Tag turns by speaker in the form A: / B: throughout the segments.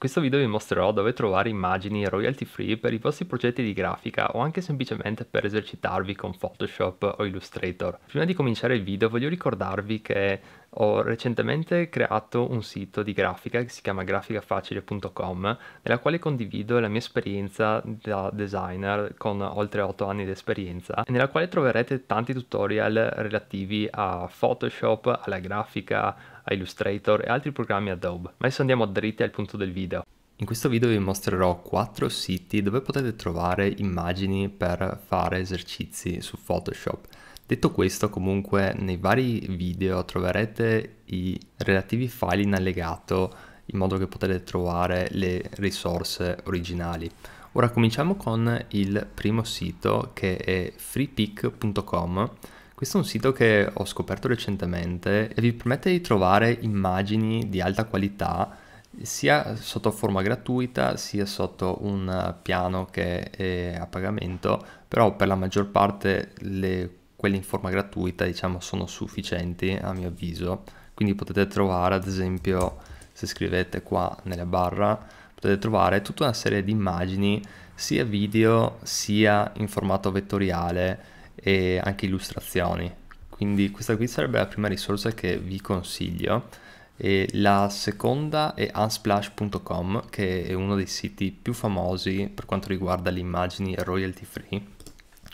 A: questo video vi mostrerò dove trovare immagini royalty free per i vostri progetti di grafica o anche semplicemente per esercitarvi con Photoshop o Illustrator. Prima di cominciare il video voglio ricordarvi che ho recentemente creato un sito di grafica che si chiama graficafacile.com nella quale condivido la mia esperienza da designer con oltre 8 anni di esperienza e nella quale troverete tanti tutorial relativi a Photoshop, alla grafica, a Illustrator e altri programmi Adobe. Ma adesso andiamo dritti al punto del video. In questo video vi mostrerò 4 siti dove potete trovare immagini per fare esercizi su Photoshop. Detto questo, comunque nei vari video troverete i relativi file in allegato in modo che potete trovare le risorse originali. Ora cominciamo con il primo sito che è freepick.com. Questo è un sito che ho scoperto recentemente e vi permette di trovare immagini di alta qualità sia sotto forma gratuita sia sotto un piano che è a pagamento, però per la maggior parte le quelli in forma gratuita diciamo sono sufficienti a mio avviso quindi potete trovare ad esempio se scrivete qua nella barra potete trovare tutta una serie di immagini sia video sia in formato vettoriale e anche illustrazioni quindi questa qui sarebbe la prima risorsa che vi consiglio e la seconda è unsplash.com che è uno dei siti più famosi per quanto riguarda le immagini royalty free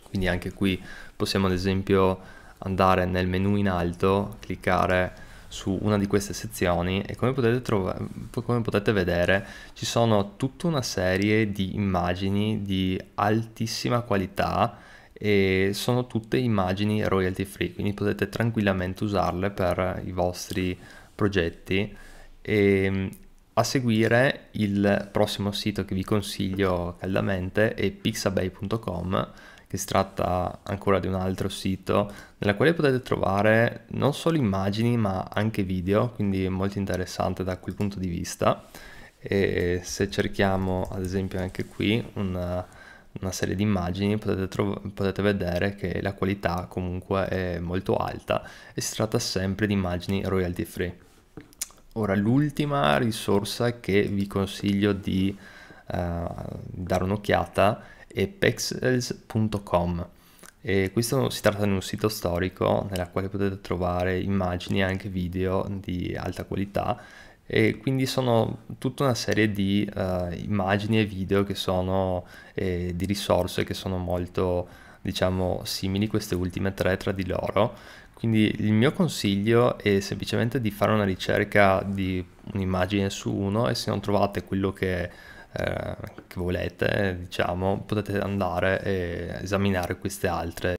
A: quindi anche qui possiamo ad esempio andare nel menu in alto, cliccare su una di queste sezioni e come potete, trovare, come potete vedere ci sono tutta una serie di immagini di altissima qualità e sono tutte immagini royalty free quindi potete tranquillamente usarle per i vostri progetti e ehm, a seguire il prossimo sito che vi consiglio caldamente è pixabay.com che si tratta ancora di un altro sito, nella quale potete trovare non solo immagini ma anche video, quindi molto interessante da quel punto di vista. E se cerchiamo ad esempio anche qui una, una serie di immagini potete, potete, vedere che la qualità comunque è molto alta e si tratta sempre di immagini royalty free. Ora l'ultima risorsa che vi consiglio di eh, dare un'occhiata è pexels.com e questo si tratta di un sito storico nella quale potete trovare immagini e anche video di alta qualità e quindi sono tutta una serie di uh, immagini e video che sono eh, di risorse che sono molto diciamo simili queste ultime tre tra di loro quindi il mio consiglio è semplicemente di fare una ricerca di un'immagine su uno e se non trovate quello che eh, che volete, diciamo, potete andare e esaminare queste altre